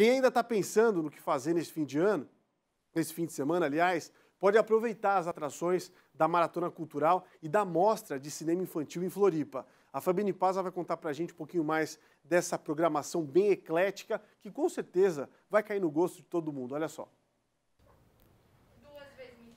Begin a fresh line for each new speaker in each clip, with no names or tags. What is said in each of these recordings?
Quem ainda está pensando no que fazer nesse fim de ano, nesse fim de semana, aliás, pode aproveitar as atrações da Maratona Cultural e da Mostra de Cinema Infantil em Floripa. A Fabiane Paza vai contar para a gente um pouquinho mais dessa programação bem eclética, que com certeza vai cair no gosto de todo mundo. Olha só.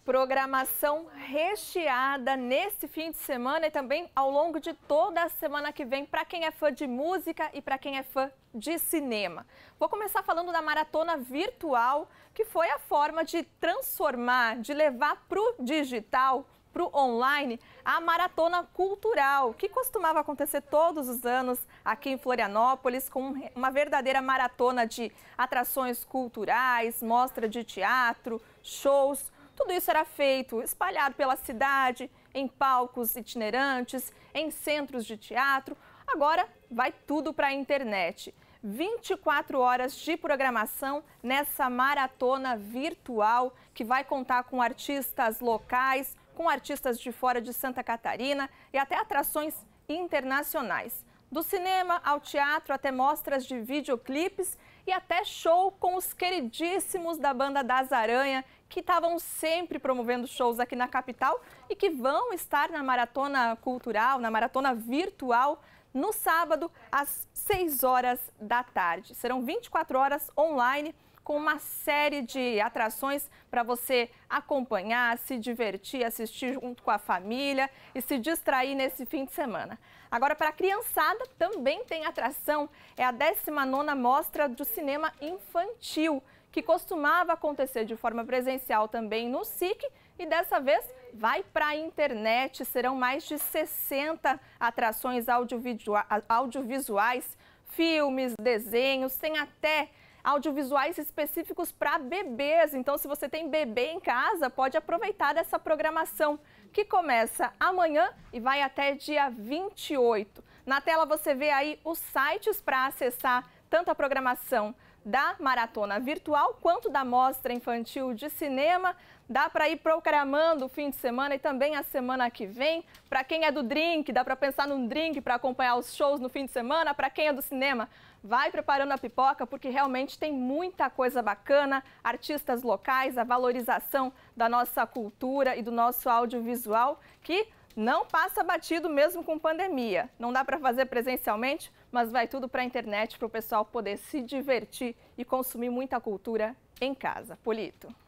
Programação recheada nesse fim de semana e também ao longo de toda a semana que vem para quem é fã de música e para quem é fã de cinema. Vou começar falando da maratona virtual, que foi a forma de transformar, de levar para o digital para o online a Maratona Cultural, que costumava acontecer todos os anos aqui em Florianópolis, com uma verdadeira maratona de atrações culturais, mostra de teatro, shows. Tudo isso era feito espalhado pela cidade, em palcos itinerantes, em centros de teatro. Agora vai tudo para a internet. 24 horas de programação nessa maratona virtual que vai contar com artistas locais, com artistas de fora de Santa Catarina e até atrações internacionais. Do cinema ao teatro, até mostras de videoclipes e até show com os queridíssimos da banda Das Aranha, que estavam sempre promovendo shows aqui na capital e que vão estar na maratona cultural, na maratona virtual no sábado às 6 horas da tarde. Serão 24 horas online com uma série de atrações para você acompanhar, se divertir, assistir junto com a família e se distrair nesse fim de semana. Agora, para a criançada, também tem atração. É a 19ª Mostra do Cinema Infantil, que costumava acontecer de forma presencial também no SIC e dessa vez vai para a internet. Serão mais de 60 atrações audiovisuais, filmes, desenhos, tem até audiovisuais específicos para bebês. Então, se você tem bebê em casa, pode aproveitar essa programação que começa amanhã e vai até dia 28. Na tela você vê aí os sites para acessar tanto a programação da maratona virtual quanto da mostra infantil de cinema. Dá para ir programando o fim de semana e também a semana que vem. Para quem é do drink, dá para pensar num drink para acompanhar os shows no fim de semana. Para quem é do cinema, vai preparando a pipoca porque realmente tem muita coisa bacana, artistas locais, a valorização da nossa cultura e do nosso audiovisual que não passa batido mesmo com pandemia. Não dá para fazer presencialmente, mas vai tudo para a internet para o pessoal poder se divertir e consumir muita cultura em casa. Polito.